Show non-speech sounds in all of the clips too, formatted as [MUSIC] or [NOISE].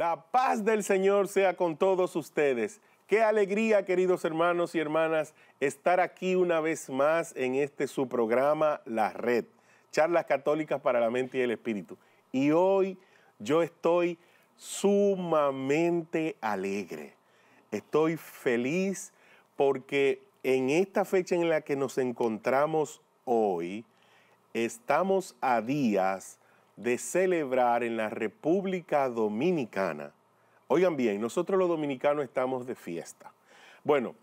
La paz del Señor sea con todos ustedes. Qué alegría, queridos hermanos y hermanas, estar aquí una vez más en este su programa La Red, charlas católicas para la mente y el espíritu. Y hoy yo estoy sumamente alegre. Estoy feliz porque en esta fecha en la que nos encontramos hoy, estamos a días de celebrar en la República Dominicana. Oigan bien, nosotros los dominicanos estamos de fiesta. Bueno,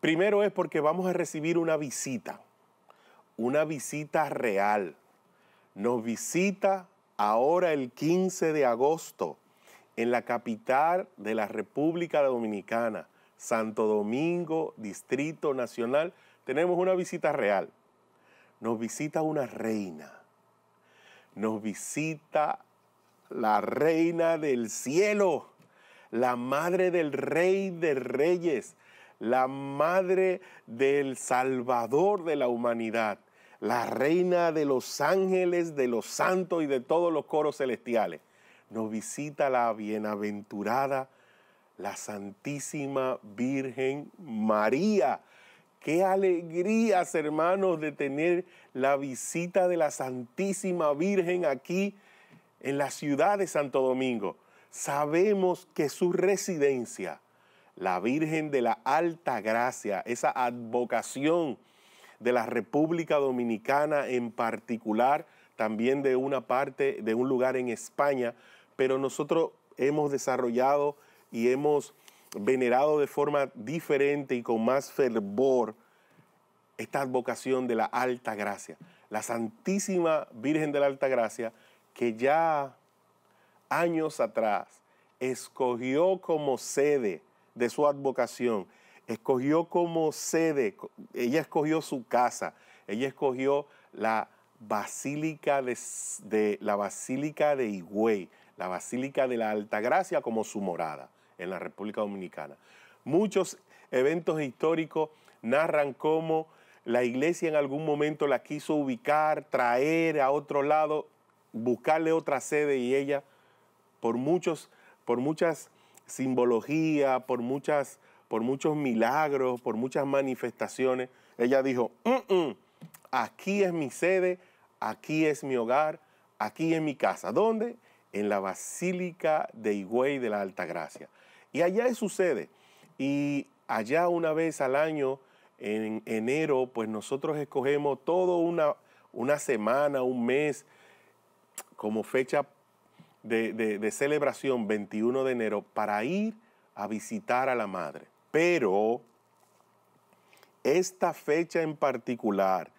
primero es porque vamos a recibir una visita, una visita real. Nos visita ahora el 15 de agosto en la capital de la República Dominicana, Santo Domingo, Distrito Nacional. Tenemos una visita real. Nos visita una reina nos visita la reina del cielo, la madre del rey de reyes, la madre del salvador de la humanidad, la reina de los ángeles, de los santos y de todos los coros celestiales. Nos visita la bienaventurada, la Santísima Virgen María Qué alegrías, hermanos, de tener la visita de la Santísima Virgen aquí en la ciudad de Santo Domingo. Sabemos que su residencia, la Virgen de la Alta Gracia, esa advocación de la República Dominicana en particular, también de una parte, de un lugar en España, pero nosotros hemos desarrollado y hemos venerado de forma diferente y con más fervor esta advocación de la alta gracia, la Santísima Virgen de la Alta Gracia, que ya años atrás escogió como sede de su advocación, escogió como sede, ella escogió su casa, ella escogió la basílica de, de la basílica de la basílica de la como su morada en la República Dominicana. Muchos eventos históricos narran cómo la iglesia en algún momento la quiso ubicar, traer a otro lado, buscarle otra sede y ella, por, muchos, por muchas simbologías, por, muchas, por muchos milagros, por muchas manifestaciones, ella dijo, mm, mm, aquí es mi sede, aquí es mi hogar, aquí es mi casa. ¿Dónde? En la Basílica de Higüey de la Alta Gracia. Y allá sucede. Y allá una vez al año, en enero, pues nosotros escogemos toda una, una semana, un mes, como fecha de, de celebración, 21 de enero, para ir a visitar a la madre. Pero esta fecha en particular,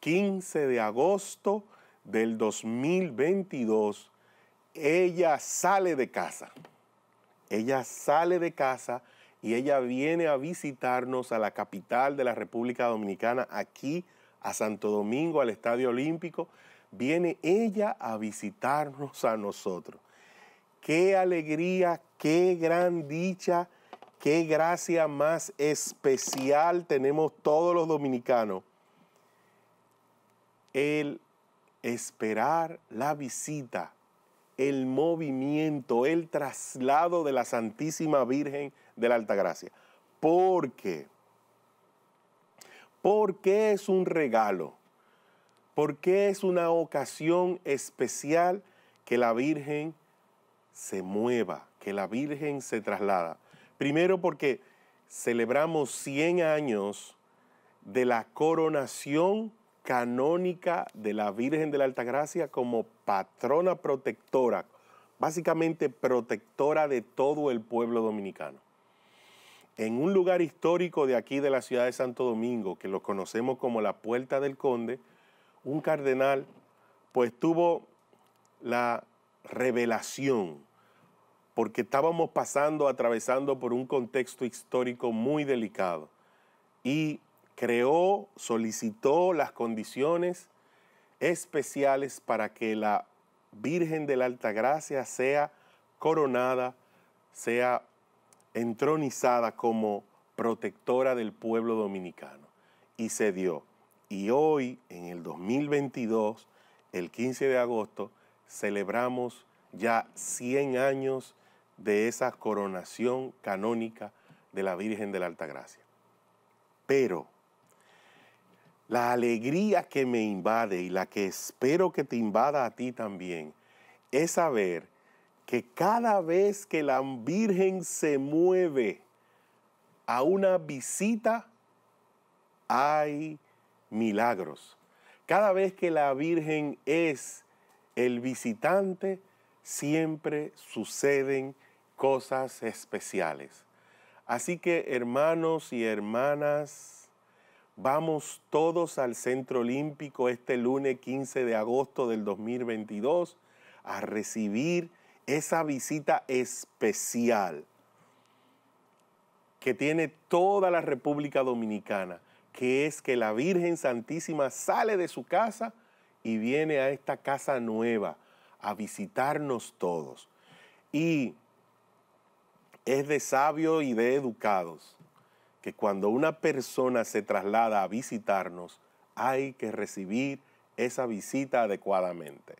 15 de agosto del 2022, ella sale de casa. Ella sale de casa y ella viene a visitarnos a la capital de la República Dominicana, aquí a Santo Domingo, al Estadio Olímpico. Viene ella a visitarnos a nosotros. Qué alegría, qué gran dicha, qué gracia más especial tenemos todos los dominicanos. El esperar la visita el movimiento, el traslado de la Santísima Virgen de la Altagracia. ¿Por qué? ¿Por qué es un regalo? ¿Por qué es una ocasión especial que la Virgen se mueva, que la Virgen se traslada? Primero porque celebramos 100 años de la coronación canónica de la Virgen de la Altagracia como patrona protectora, básicamente protectora de todo el pueblo dominicano. En un lugar histórico de aquí de la ciudad de Santo Domingo, que lo conocemos como la Puerta del Conde, un cardenal pues tuvo la revelación, porque estábamos pasando, atravesando por un contexto histórico muy delicado. Y creó, solicitó las condiciones especiales para que la Virgen de la Gracia sea coronada, sea entronizada como protectora del pueblo dominicano. Y se dio. Y hoy, en el 2022, el 15 de agosto, celebramos ya 100 años de esa coronación canónica de la Virgen de la Altagracia. Pero la alegría que me invade y la que espero que te invada a ti también es saber que cada vez que la Virgen se mueve a una visita, hay milagros. Cada vez que la Virgen es el visitante, siempre suceden cosas especiales. Así que hermanos y hermanas, Vamos todos al Centro Olímpico este lunes 15 de agosto del 2022 a recibir esa visita especial que tiene toda la República Dominicana, que es que la Virgen Santísima sale de su casa y viene a esta casa nueva a visitarnos todos. Y es de sabio y de educados que cuando una persona se traslada a visitarnos, hay que recibir esa visita adecuadamente.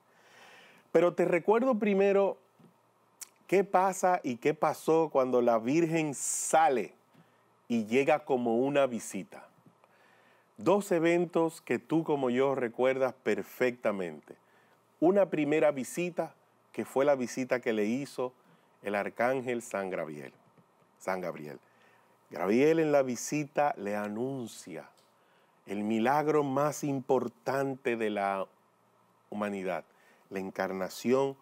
Pero te recuerdo primero qué pasa y qué pasó cuando la Virgen sale y llega como una visita. Dos eventos que tú como yo recuerdas perfectamente. Una primera visita que fue la visita que le hizo el arcángel San Gabriel. San Gabriel. Gabriel en la visita le anuncia el milagro más importante de la humanidad, la encarnación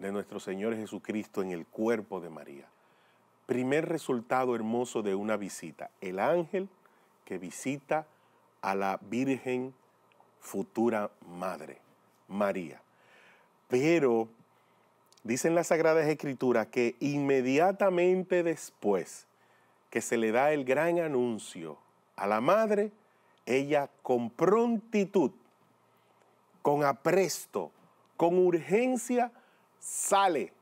de nuestro Señor Jesucristo en el cuerpo de María. Primer resultado hermoso de una visita, el ángel que visita a la Virgen futura Madre, María. Pero dicen las Sagradas Escrituras que inmediatamente después que se le da el gran anuncio a la madre, ella con prontitud, con apresto, con urgencia, sale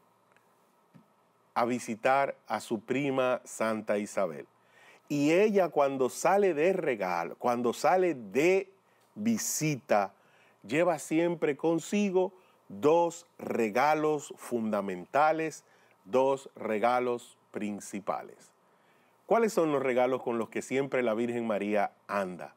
a visitar a su prima Santa Isabel. Y ella cuando sale de regalo, cuando sale de visita, lleva siempre consigo dos regalos fundamentales, dos regalos principales. ¿Cuáles son los regalos con los que siempre la Virgen María anda?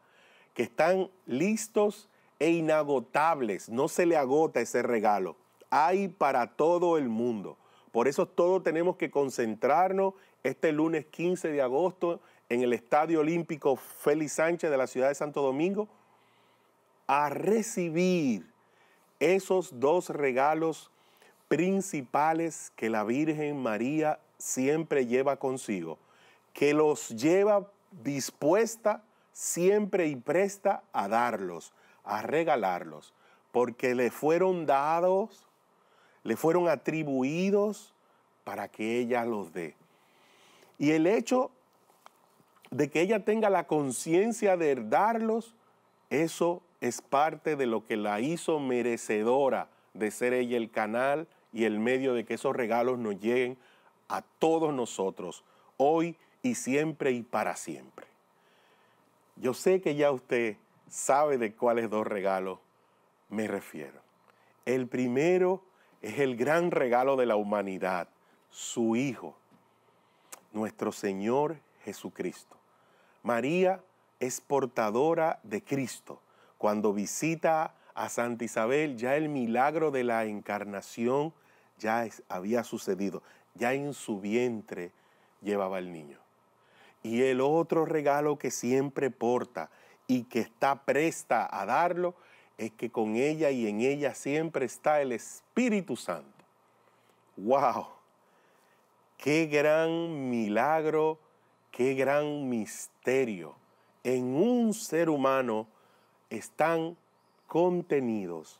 Que están listos e inagotables. No se le agota ese regalo. Hay para todo el mundo. Por eso todos tenemos que concentrarnos este lunes 15 de agosto en el Estadio Olímpico Félix Sánchez de la ciudad de Santo Domingo a recibir esos dos regalos principales que la Virgen María siempre lleva consigo que los lleva dispuesta siempre y presta a darlos, a regalarlos, porque le fueron dados, le fueron atribuidos para que ella los dé. Y el hecho de que ella tenga la conciencia de darlos, eso es parte de lo que la hizo merecedora de ser ella el canal y el medio de que esos regalos nos lleguen a todos nosotros, hoy y siempre y para siempre. Yo sé que ya usted sabe de cuáles dos regalos me refiero. El primero es el gran regalo de la humanidad, su Hijo, nuestro Señor Jesucristo. María es portadora de Cristo. Cuando visita a Santa Isabel, ya el milagro de la encarnación ya había sucedido. Ya en su vientre llevaba el niño. Y el otro regalo que siempre porta y que está presta a darlo es que con ella y en ella siempre está el Espíritu Santo. ¡Wow! ¡Qué gran milagro, qué gran misterio! En un ser humano están contenidos,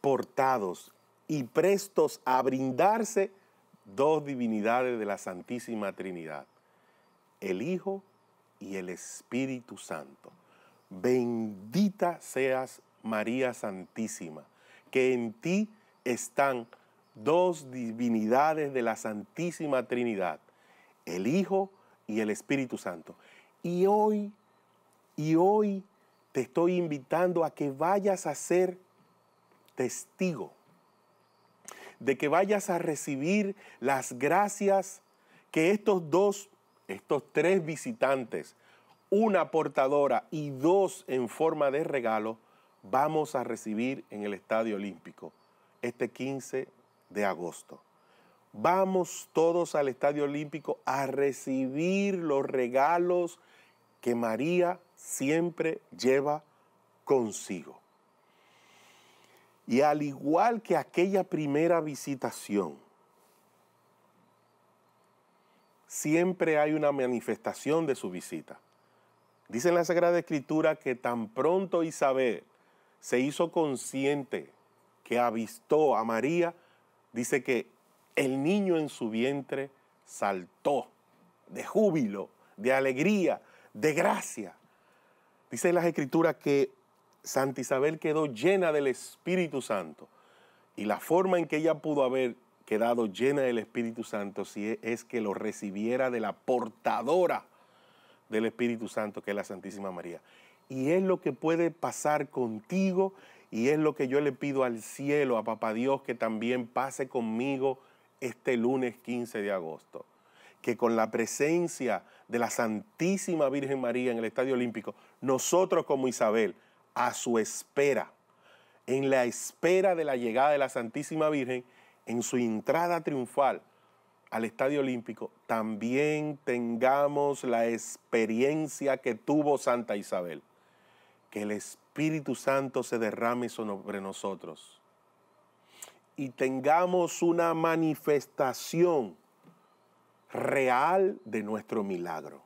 portados y prestos a brindarse dos divinidades de la Santísima Trinidad el Hijo y el Espíritu Santo. Bendita seas María Santísima, que en ti están dos divinidades de la Santísima Trinidad, el Hijo y el Espíritu Santo. Y hoy, y hoy te estoy invitando a que vayas a ser testigo, de que vayas a recibir las gracias que estos dos estos tres visitantes, una portadora y dos en forma de regalo, vamos a recibir en el Estadio Olímpico este 15 de agosto. Vamos todos al Estadio Olímpico a recibir los regalos que María siempre lleva consigo. Y al igual que aquella primera visitación, siempre hay una manifestación de su visita. Dice en la Sagrada Escritura que tan pronto Isabel se hizo consciente que avistó a María, dice que el niño en su vientre saltó de júbilo, de alegría, de gracia. Dice en las Escrituras que Santa Isabel quedó llena del Espíritu Santo y la forma en que ella pudo haber quedado llena del Espíritu Santo si e, es que lo recibiera de la portadora del Espíritu Santo, que es la Santísima María. Y es lo que puede pasar contigo y es lo que yo le pido al cielo, a Papá Dios, que también pase conmigo este lunes 15 de agosto. Que con la presencia de la Santísima Virgen María en el Estadio Olímpico, nosotros como Isabel, a su espera, en la espera de la llegada de la Santísima Virgen, en su entrada triunfal al Estadio Olímpico, también tengamos la experiencia que tuvo Santa Isabel. Que el Espíritu Santo se derrame sobre nosotros y tengamos una manifestación real de nuestro milagro.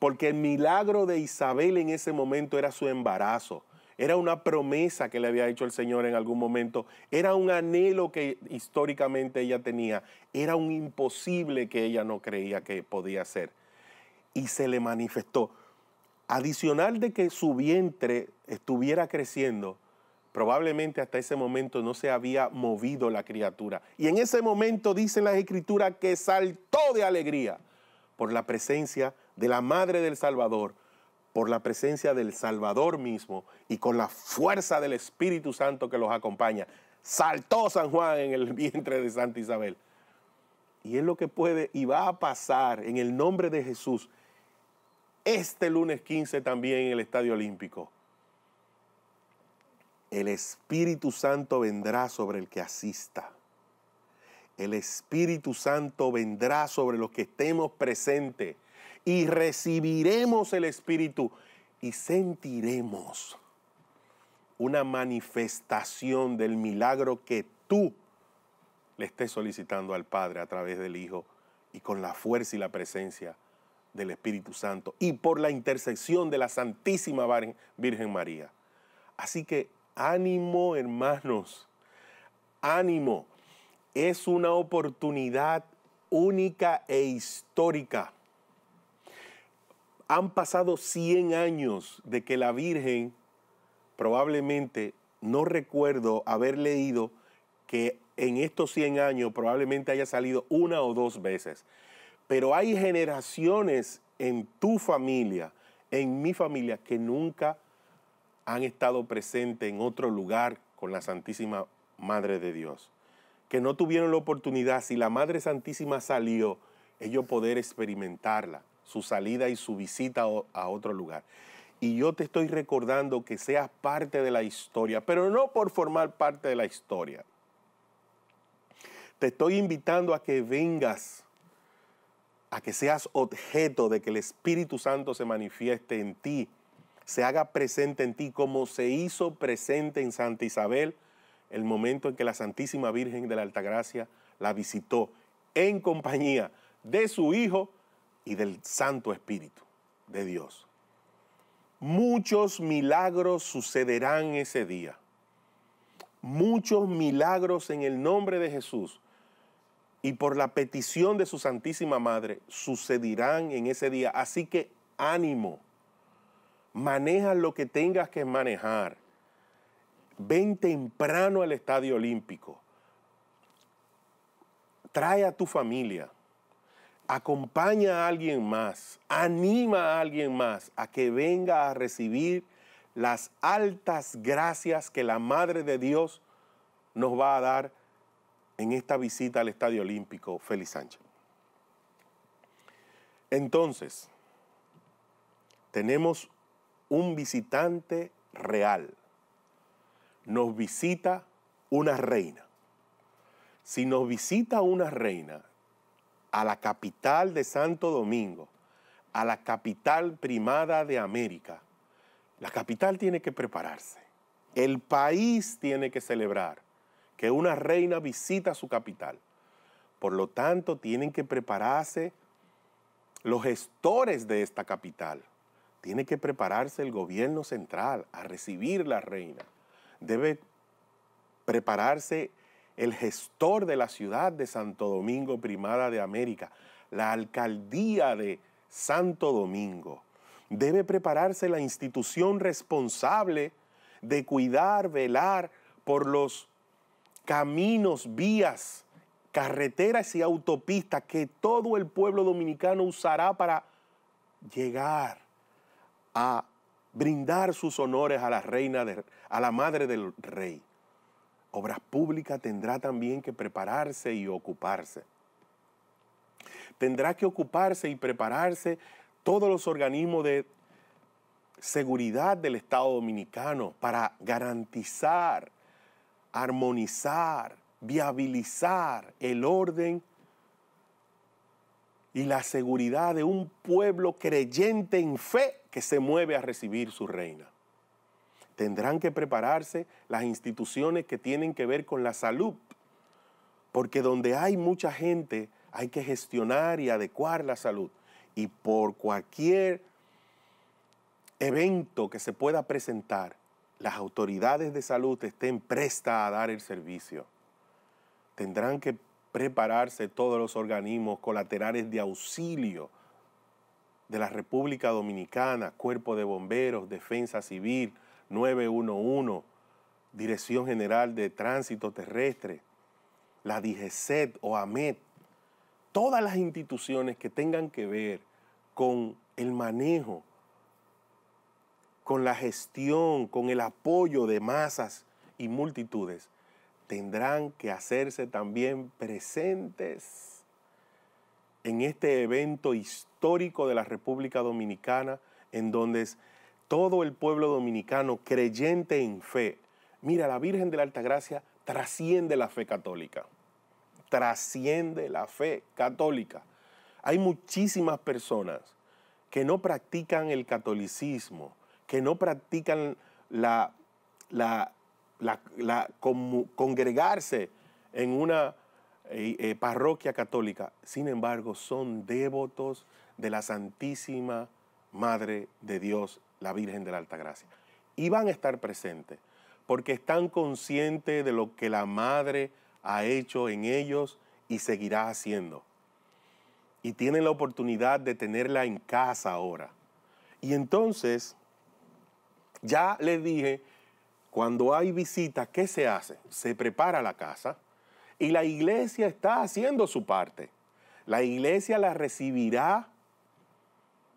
Porque el milagro de Isabel en ese momento era su embarazo era una promesa que le había hecho el Señor en algún momento, era un anhelo que históricamente ella tenía, era un imposible que ella no creía que podía ser. Y se le manifestó. Adicional de que su vientre estuviera creciendo, probablemente hasta ese momento no se había movido la criatura. Y en ese momento dicen las Escrituras, que saltó de alegría por la presencia de la Madre del Salvador, por la presencia del Salvador mismo y con la fuerza del Espíritu Santo que los acompaña. Saltó San Juan en el [LAUGHS] vientre de Santa Isabel. Y es lo que puede y va a pasar en el nombre de Jesús este lunes 15 también en el Estadio Olímpico. El Espíritu Santo vendrá sobre el que asista. El Espíritu Santo vendrá sobre los que estemos presentes y recibiremos el Espíritu y sentiremos una manifestación del milagro que tú le estés solicitando al Padre a través del Hijo y con la fuerza y la presencia del Espíritu Santo y por la intercesión de la Santísima Virgen María. Así que ánimo hermanos, ánimo. Es una oportunidad única e histórica han pasado 100 años de que la Virgen, probablemente, no recuerdo haber leído que en estos 100 años probablemente haya salido una o dos veces. Pero hay generaciones en tu familia, en mi familia, que nunca han estado presentes en otro lugar con la Santísima Madre de Dios. Que no tuvieron la oportunidad, si la Madre Santísima salió, ellos poder experimentarla su salida y su visita a otro lugar. Y yo te estoy recordando que seas parte de la historia, pero no por formar parte de la historia. Te estoy invitando a que vengas, a que seas objeto de que el Espíritu Santo se manifieste en ti, se haga presente en ti como se hizo presente en Santa Isabel el momento en que la Santísima Virgen de la Altagracia la visitó en compañía de su hijo y del Santo Espíritu de Dios. Muchos milagros sucederán ese día. Muchos milagros en el nombre de Jesús y por la petición de su Santísima Madre sucederán en ese día. Así que ánimo, maneja lo que tengas que manejar. Ven temprano al Estadio Olímpico. Trae a tu familia acompaña a alguien más, anima a alguien más a que venga a recibir las altas gracias que la Madre de Dios nos va a dar en esta visita al Estadio Olímpico, Félix Sánchez. Entonces, tenemos un visitante real. Nos visita una reina. Si nos visita una reina, a la capital de Santo Domingo, a la capital primada de América, la capital tiene que prepararse. El país tiene que celebrar que una reina visita su capital. Por lo tanto, tienen que prepararse los gestores de esta capital. Tiene que prepararse el gobierno central a recibir la reina. Debe prepararse el gestor de la ciudad de Santo Domingo Primada de América, la alcaldía de Santo Domingo. Debe prepararse la institución responsable de cuidar, velar por los caminos, vías, carreteras y autopistas que todo el pueblo dominicano usará para llegar a brindar sus honores a la reina, de, a la madre del rey. Obras Públicas tendrá también que prepararse y ocuparse. Tendrá que ocuparse y prepararse todos los organismos de seguridad del Estado Dominicano para garantizar, armonizar, viabilizar el orden y la seguridad de un pueblo creyente en fe que se mueve a recibir su reina. Tendrán que prepararse las instituciones que tienen que ver con la salud, porque donde hay mucha gente hay que gestionar y adecuar la salud. Y por cualquier evento que se pueda presentar, las autoridades de salud estén prestas a dar el servicio. Tendrán que prepararse todos los organismos colaterales de auxilio de la República Dominicana, Cuerpo de Bomberos, Defensa Civil, 911, Dirección General de Tránsito Terrestre, la DGCET o AMET, todas las instituciones que tengan que ver con el manejo, con la gestión, con el apoyo de masas y multitudes, tendrán que hacerse también presentes en este evento histórico de la República Dominicana, en donde todo el pueblo dominicano creyente en fe. Mira, la Virgen de la Altagracia trasciende la fe católica. Trasciende la fe católica. Hay muchísimas personas que no practican el catolicismo, que no practican la, congregarse en una eh, eh, parroquia católica. Sin embargo, son devotos de la Santísima Madre de Dios la Virgen de la Alta Gracia. Y van a estar presentes porque están conscientes de lo que la Madre ha hecho en ellos y seguirá haciendo. Y tienen la oportunidad de tenerla en casa ahora. Y entonces, ya les dije, cuando hay visita, ¿qué se hace? Se prepara la casa y la iglesia está haciendo su parte. La iglesia la recibirá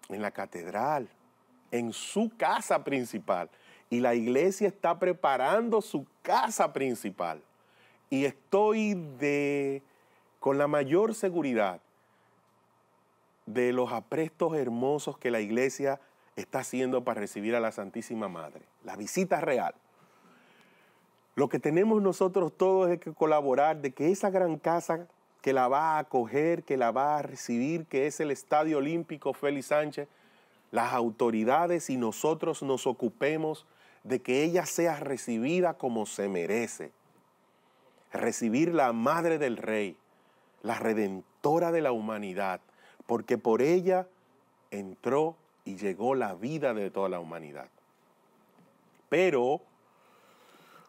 en la catedral, en su casa principal. Y la iglesia está preparando su casa principal. Y estoy de, con la mayor seguridad de los aprestos hermosos que la iglesia está haciendo para recibir a la Santísima Madre. La visita real. Lo que tenemos nosotros todos es que colaborar de que esa gran casa que la va a acoger, que la va a recibir, que es el Estadio Olímpico Félix Sánchez, las autoridades y nosotros nos ocupemos de que ella sea recibida como se merece. Recibir la Madre del Rey, la Redentora de la humanidad, porque por ella entró y llegó la vida de toda la humanidad. Pero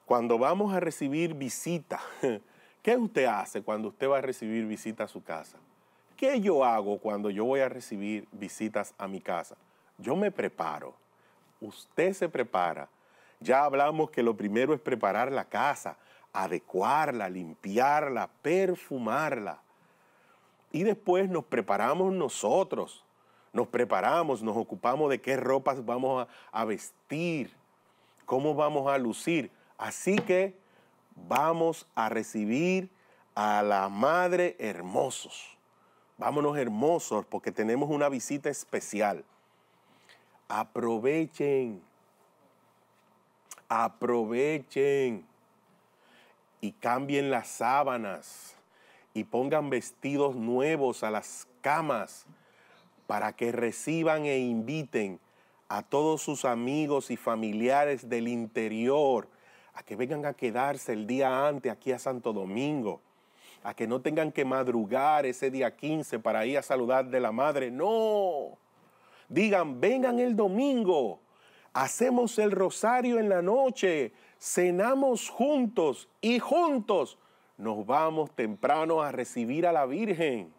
cuando vamos a recibir visita, [LAUGHS] ¿qué usted hace cuando usted va a recibir visita a su casa? ¿Qué yo hago cuando yo voy a recibir visitas a mi casa? Yo me preparo, usted se prepara. Ya hablamos que lo primero es preparar la casa, adecuarla, limpiarla, perfumarla. Y después nos preparamos nosotros, nos preparamos, nos ocupamos de qué ropas vamos a, vestir, cómo vamos a lucir. Así que vamos a recibir a la Madre hermosos. Vámonos hermosos porque tenemos una visita especial aprovechen, aprovechen y cambien las sábanas y pongan vestidos nuevos a las camas para que reciban e inviten a todos sus amigos y familiares del interior a que vengan a quedarse el día antes aquí a Santo Domingo, a que no tengan que madrugar ese día 15 para ir a saludar de la madre. No, Digan, vengan el domingo, hacemos el rosario en la noche, cenamos juntos y juntos nos vamos temprano a recibir a la Virgen.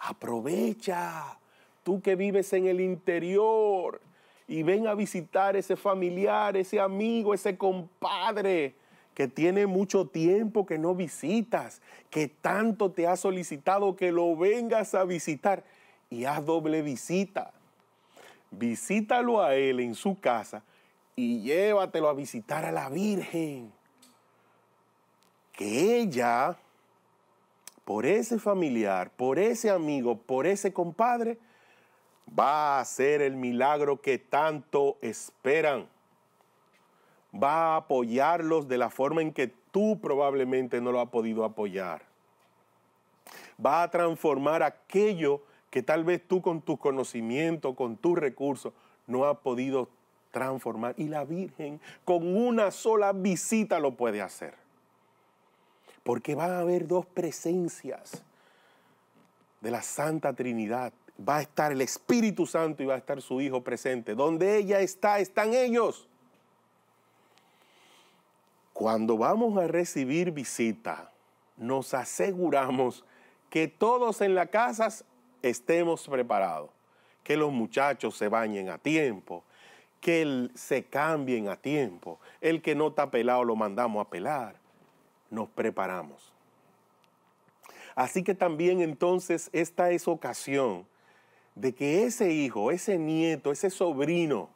Aprovecha, tú que vives en el interior y ven a visitar ese familiar, ese amigo, ese compadre que tiene mucho tiempo que no visitas, que tanto te ha solicitado que lo vengas a visitar y haz doble visita visítalo a él en su casa y llévatelo a visitar a la Virgen. Que ella, por ese familiar, por ese amigo, por ese compadre, va a hacer el milagro que tanto esperan. Va a apoyarlos de la forma en que tú probablemente no lo has podido apoyar. Va a transformar aquello que tal vez tú con tus conocimientos, con tus recursos, no has podido transformar. Y la Virgen con una sola visita lo puede hacer. Porque van a haber dos presencias de la Santa Trinidad. Va a estar el Espíritu Santo y va a estar su Hijo presente. Donde ella está, están ellos. Cuando vamos a recibir visita, nos aseguramos que todos en la casa estemos preparados, que los muchachos se bañen a tiempo, que se cambien a tiempo, el que no está pelado lo mandamos a pelar, nos preparamos. Así que también entonces esta es ocasión de que ese hijo, ese nieto, ese sobrino,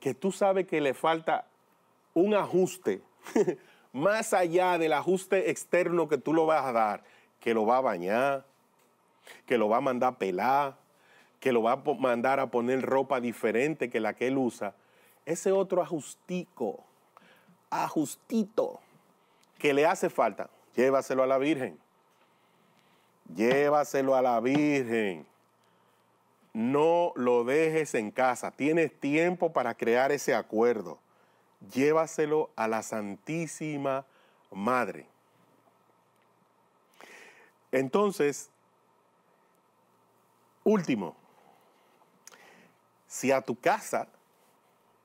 que tú sabes que le falta un ajuste, [LAUGHS] más allá del ajuste externo que tú lo vas a dar, que lo va a bañar, que lo va a mandar a pelar, que lo va a mandar a poner ropa diferente que la que él usa, ese otro ajustico, ajustito que le hace falta, llévaselo a la Virgen. Llévaselo a la Virgen. No lo dejes en casa. Tienes tiempo para crear ese acuerdo. Llévaselo a la Santísima Madre. Entonces, Último, si a tu casa,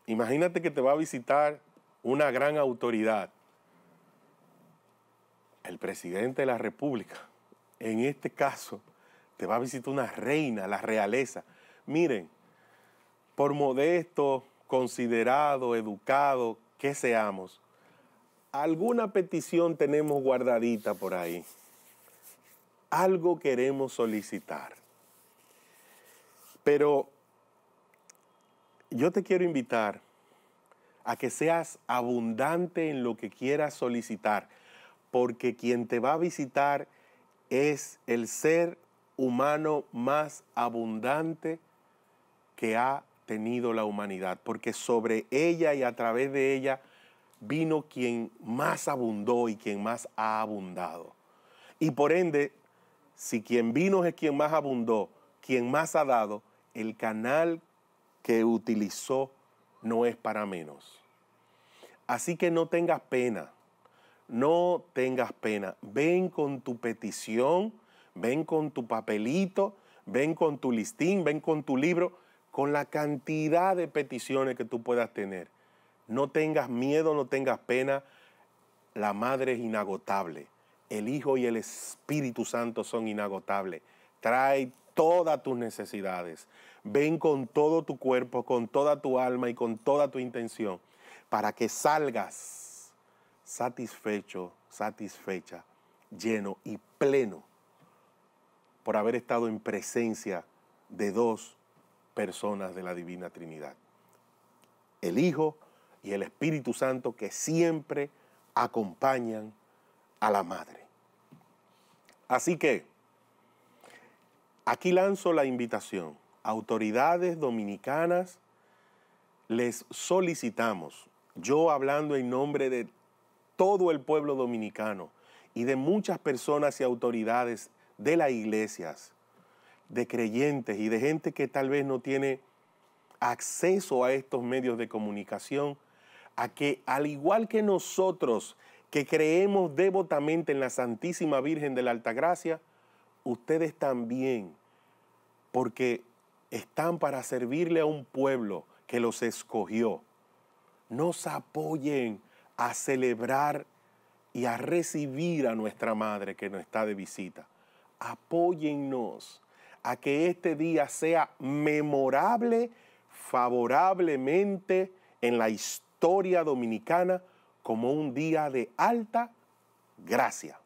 imagínate que te va a visitar una gran autoridad, el presidente de la República, en este caso, te va a visitar una reina, la realeza. Miren, por modesto, considerado, educado que seamos, alguna petición tenemos guardadita por ahí. Algo queremos solicitar. Pero yo te quiero invitar a que seas abundante en lo que quieras solicitar, porque quien te va a visitar es el ser humano más abundante que ha tenido la humanidad, porque sobre ella y a través de ella vino quien más abundó y quien más ha abundado. Y por ende, si quien vino es quien más abundó, quien más ha dado, el canal que utilizó no es para menos. Así que no tengas pena, no tengas pena. Ven con tu petición, ven con tu papelito, ven con tu listín, ven con tu libro, con la cantidad de peticiones que tú puedas tener. No tengas miedo, no tengas pena. La madre es inagotable. El Hijo y el Espíritu Santo son inagotables. Trae todas tus necesidades. Ven con todo tu cuerpo, con toda tu alma y con toda tu intención para que salgas satisfecho, satisfecha, lleno y pleno por haber estado en presencia de dos personas de la Divina Trinidad, el Hijo y el Espíritu Santo que siempre acompañan a la Madre. Así que aquí lanzo la invitación autoridades dominicanas les solicitamos, yo hablando en nombre de todo el pueblo dominicano y de muchas personas y autoridades de las iglesias, de creyentes y de gente que tal vez no tiene acceso a estos medios de comunicación, a que al igual que nosotros que creemos devotamente en la Santísima Virgen de la Gracia, ustedes también, porque están para servirle a un pueblo que los escogió. Nos apoyen a celebrar y a recibir a nuestra madre que nos está de visita. Apóyennos a que este día sea memorable favorablemente en la historia dominicana como un día de alta gracia.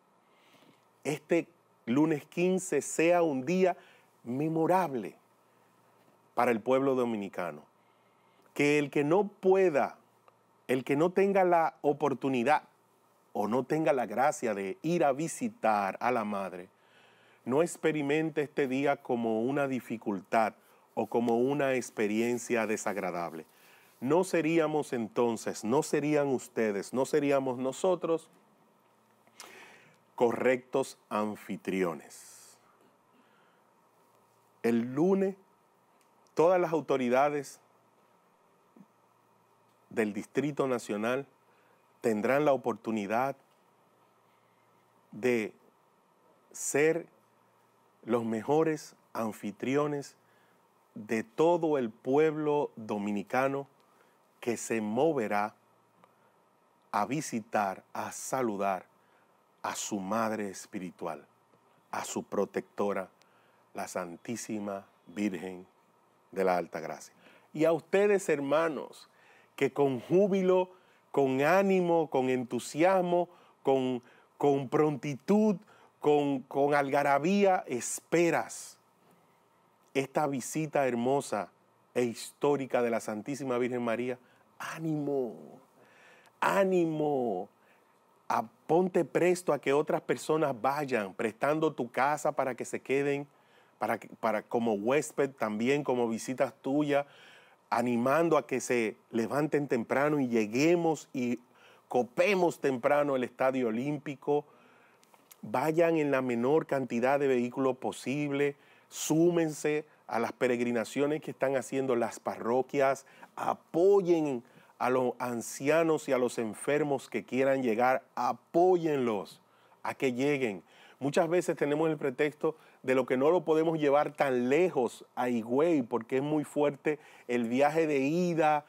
Este lunes 15 sea un día memorable para el pueblo dominicano. Que el que no pueda, el que no tenga la oportunidad o no tenga la gracia de ir a visitar a la madre, no experimente este día como una dificultad o como una experiencia desagradable. No seríamos entonces, no serían ustedes, no seríamos nosotros correctos anfitriones. El lunes todas las autoridades del Distrito Nacional tendrán la oportunidad de ser los mejores anfitriones de todo el pueblo dominicano que se moverá a visitar, a saludar a su Madre Espiritual, a su protectora, la Santísima Virgen de la alta gracia. Y a ustedes, hermanos, que con júbilo, con ánimo, con entusiasmo, con, con prontitud, con, con algarabía, esperas esta visita hermosa e histórica de la Santísima Virgen María. Ánimo, ánimo, a, ah, ponte presto a que otras personas vayan, prestando tu casa para que se queden para, como huésped, también como visitas tuyas, animando a que se levanten temprano y lleguemos y copemos temprano el Estadio Olímpico. Vayan en la menor cantidad de vehículos posible, súmense a las peregrinaciones que están haciendo las parroquias, apoyen a los ancianos y a los enfermos que quieran llegar, apóyenlos a que lleguen. Muchas veces tenemos el pretexto de lo que no lo podemos llevar tan lejos a Higüey, porque es muy fuerte el viaje de ida,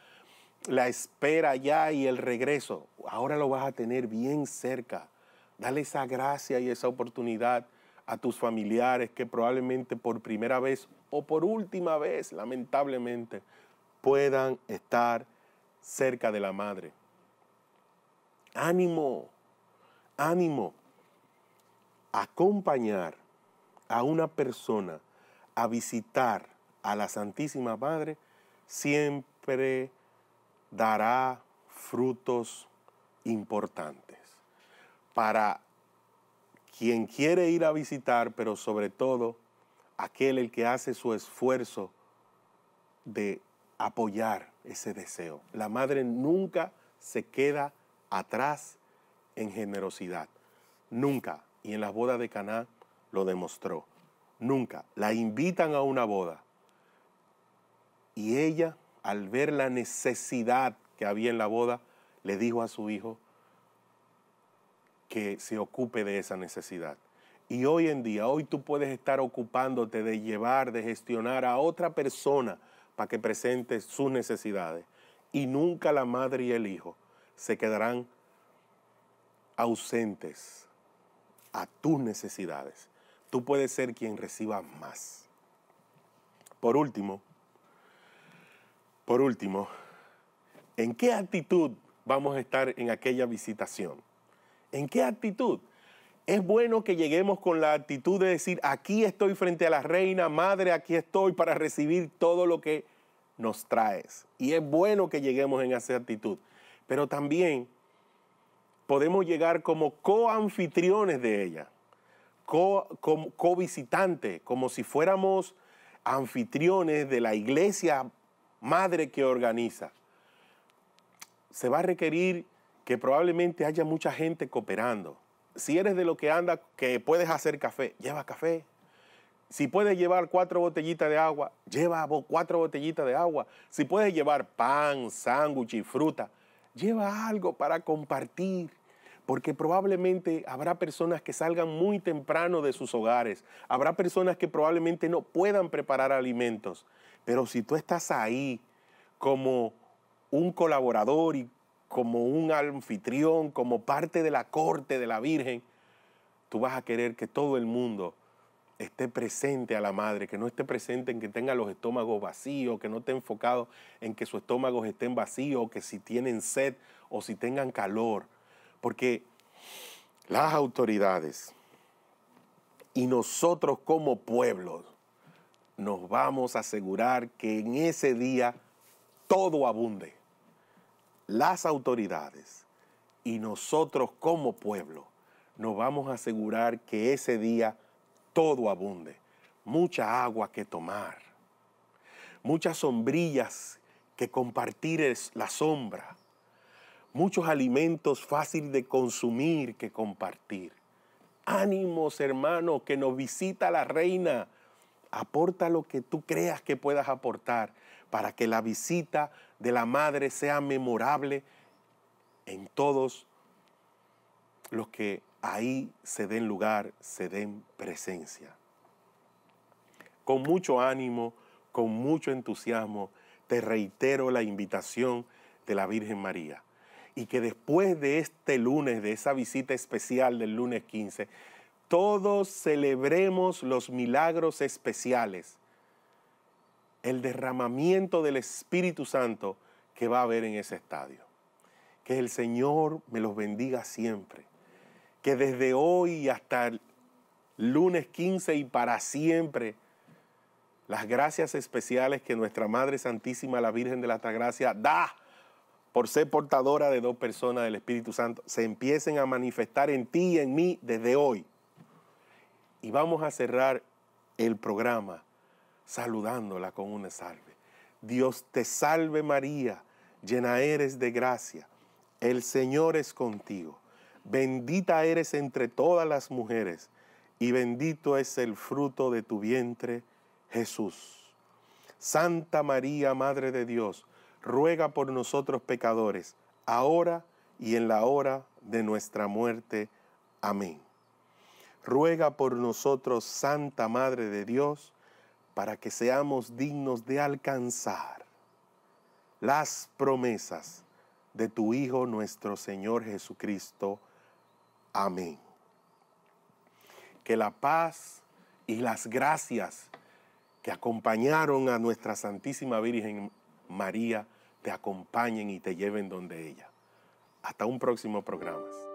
la espera ya y el regreso. Ahora lo vas a tener bien cerca. Dale esa gracia y esa oportunidad a tus familiares que probablemente por primera vez o por última vez, lamentablemente, puedan estar cerca de la madre. Ánimo, ánimo. Acompañar a una persona a visitar a la Santísima Madre, siempre dará frutos importantes. Para quien quiere ir a visitar, pero sobre todo aquel el que hace su esfuerzo de apoyar ese deseo. La madre nunca se queda atrás en generosidad. Nunca. Y en las bodas de Caná lo demostró. Nunca. La invitan a una boda. Y ella, al ver la necesidad que había en la boda, le dijo a su hijo que se ocupe de esa necesidad. Y hoy en día, hoy tú puedes estar ocupándote de llevar, de gestionar a otra persona para que presente sus necesidades. Y nunca la madre y el hijo se quedarán ausentes a tus necesidades tú puedes ser quien reciba más. Por último, por último, ¿en qué actitud vamos a estar en aquella visitación? ¿En qué actitud? Es bueno que lleguemos con la actitud de decir, aquí estoy frente a la reina, madre, aquí estoy para recibir todo lo que nos traes. Y es bueno que lleguemos en esa actitud. Pero también podemos llegar como coanfitriones de ella co-visitantes, como si fuéramos anfitriones de la iglesia madre que organiza. Se va a requerir que probablemente haya mucha gente cooperando. Si eres de lo que anda, que puedes hacer café, lleva café. Si puedes llevar cuatro botellitas de agua, lleva cuatro botellitas de agua. Si puedes llevar pan, sándwich y fruta, lleva algo para compartir porque probablemente habrá personas que salgan muy temprano de sus hogares, habrá personas que probablemente no puedan preparar alimentos, pero si tú estás ahí como un colaborador y como un anfitrión, como parte de la corte de la Virgen, tú vas a querer que todo el mundo esté presente a la madre, que no esté presente en que tenga los estómagos vacíos, que no esté enfocado en que sus estómagos estén vacíos, que si tienen sed o si tengan calor. Porque las autoridades y nosotros como pueblo nos vamos a asegurar que en ese día todo abunde. Las autoridades y nosotros como pueblo nos vamos a asegurar que ese día todo abunde. Mucha agua que tomar, muchas sombrillas que compartir la sombra, muchos alimentos fáciles de consumir que compartir. Ánimos, hermanos, que nos visita la reina. Aporta lo que tú creas que puedas aportar para que la visita de la madre sea memorable en todos los que ahí se den lugar, se den presencia. Con mucho ánimo, con mucho entusiasmo, te reitero la invitación de la Virgen María y que después de este lunes, de esa visita especial del lunes 15, todos celebremos los milagros especiales, el derramamiento del Espíritu Santo que va a haber en ese estadio. Que el Señor me los bendiga siempre. Que desde hoy hasta el lunes 15 y para siempre, las gracias especiales que nuestra Madre Santísima, la Virgen de la Altagracia, da por ser portadora de dos personas del Espíritu Santo, se empiecen a manifestar en ti y en mí desde hoy. Y vamos a cerrar el programa saludándola con una salve. Dios te salve María, llena eres de gracia, el Señor es contigo, bendita eres entre todas las mujeres y bendito es el fruto de tu vientre, Jesús. Santa María, Madre de Dios, ruega por nosotros pecadores, ahora y en la hora de nuestra muerte. Amén. Ruega por nosotros, Santa Madre de Dios, para que seamos dignos de alcanzar las promesas de tu Hijo nuestro Señor Jesucristo. Amén. Que la paz y las gracias que acompañaron a nuestra Santísima Virgen María te acompañen y te lleven donde ella. Hasta un próximo programa.